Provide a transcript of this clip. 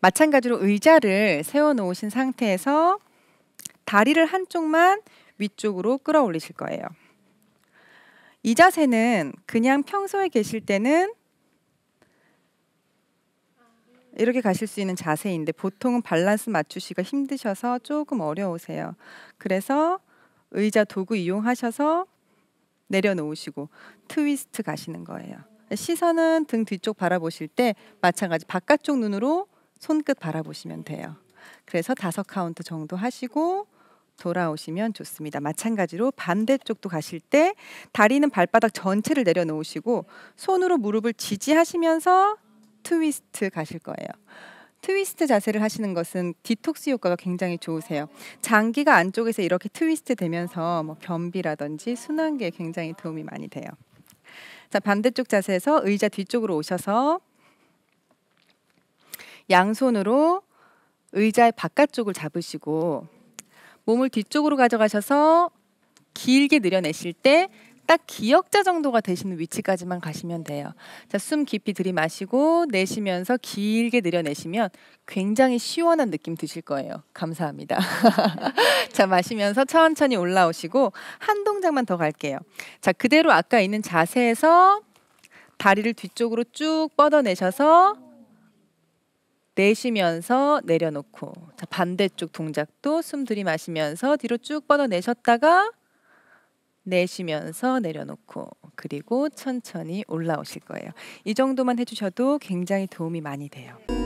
마찬가지로 의자를 세워놓으신 상태에서 다리를 한쪽만 위쪽으로 끌어올리실 거예요. 이 자세는 그냥 평소에 계실 때는 이렇게 가실 수 있는 자세인데 보통은 밸런스 맞추시가 기 힘드셔서 조금 어려우세요. 그래서 의자 도구 이용하셔서 내려놓으시고 트위스트 가시는 거예요. 시선은 등 뒤쪽 바라보실 때 마찬가지 바깥쪽 눈으로 손끝 바라보시면 돼요. 그래서 다섯 카운트 정도 하시고 돌아오시면 좋습니다. 마찬가지로 반대쪽도 가실 때 다리는 발바닥 전체를 내려놓으시고 손으로 무릎을 지지하시면서 트위스트 가실 거예요. 트위스트 자세를 하시는 것은 디톡스 효과가 굉장히 좋으세요. 장기가 안쪽에서 이렇게 트위스트 되면서 뭐 변비라든지 순환기에 굉장히 도움이 많이 돼요. 자, 반대쪽 자세에서 의자 뒤쪽으로 오셔서 양손으로 의자의 바깥쪽을 잡으시고 몸을 뒤쪽으로 가져가셔서 길게 늘여내실 때 딱 기역자 정도가 되시는 위치까지만 가시면 돼요. 자, 숨 깊이 들이마시고 내쉬면서 길게 늘여내시면 굉장히 시원한 느낌 드실 거예요. 감사합니다. 자, 마시면서 천천히 올라오시고 한 동작만 더 갈게요. 자, 그대로 아까 있는 자세에서 다리를 뒤쪽으로 쭉 뻗어내셔서 내쉬면서 내려놓고 자, 반대쪽 동작도 숨 들이마시면서 뒤로 쭉 뻗어내셨다가 내쉬면서 내려놓고 그리고 천천히 올라오실 거예요. 이 정도만 해주셔도 굉장히 도움이 많이 돼요.